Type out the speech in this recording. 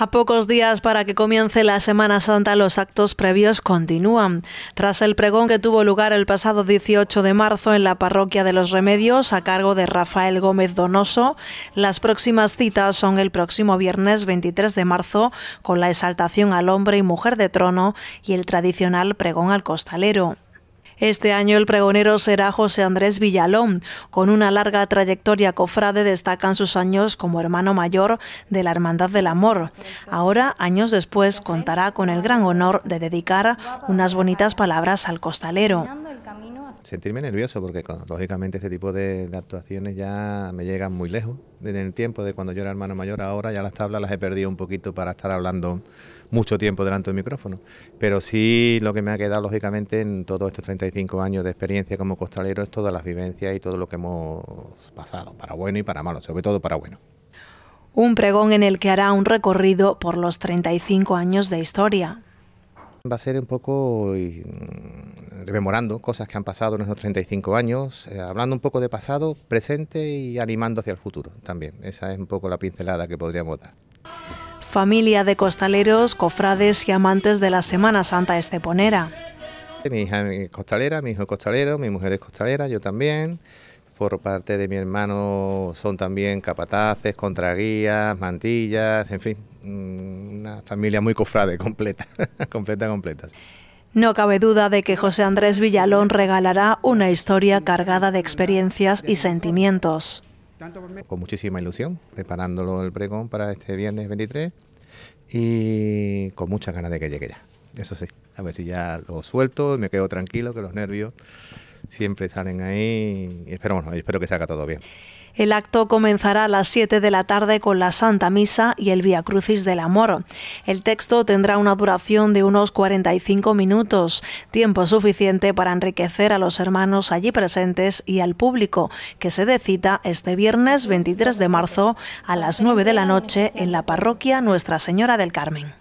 A pocos días para que comience la Semana Santa, los actos previos continúan. Tras el pregón que tuvo lugar el pasado 18 de marzo en la parroquia de los Remedios, a cargo de Rafael Gómez Donoso, las próximas citas son el próximo viernes 23 de marzo, con la exaltación al hombre y mujer de trono y el tradicional pregón al costalero. Este año el pregonero será José Andrés Villalón. Con una larga trayectoria cofrade destacan sus años como hermano mayor de la Hermandad del Amor. Ahora, años después, contará con el gran honor de dedicar unas bonitas palabras al costalero sentirme nervioso porque lógicamente este tipo de, actuaciones ya me llegan muy lejos ...desde el tiempo de cuando yo era hermano mayor ahora ya las tablas las he perdido un poquito para estar hablando mucho tiempo delante del micrófono pero sí lo que me ha quedado lógicamente en todos estos 35 años de experiencia como costalero es todas las vivencias y todo lo que hemos pasado para bueno y para malo sobre todo para bueno un pregón en el que hará un recorrido por los 35 años de historia, va a ser un poco rememorando cosas que han pasado en estos 35 años, eh, hablando un poco de pasado, presente y animando hacia el futuro también. Esa es un poco la pincelada que podríamos dar. Familia de costaleros, cofrades y amantes de la Semana Santa Esteponera. Mi hija es costalera, mi hijo es costalero, mi mujer es costalera, yo también. Por parte de mi hermano son también capataces, contraguías, mantillas, en fin, mm, una familia muy cofrade, completa, completa, completa. No cabe duda de que José Andrés Villalón regalará una historia cargada de experiencias y sentimientos. Con muchísima ilusión, preparándolo el pregón para este viernes 23 y con muchas ganas de que llegue ya. Eso sí, a ver si ya lo suelto y me quedo tranquilo, que los nervios siempre salen ahí. Y espero, bueno, espero que salga todo bien. El acto comenzará a las 7 de la tarde con la Santa Misa y el Via Crucis del Amor. El texto tendrá una duración de unos 45 minutos, tiempo suficiente para enriquecer a los hermanos allí presentes y al público, que se decita este viernes 23 de marzo a las 9 de la noche en la parroquia Nuestra Señora del Carmen.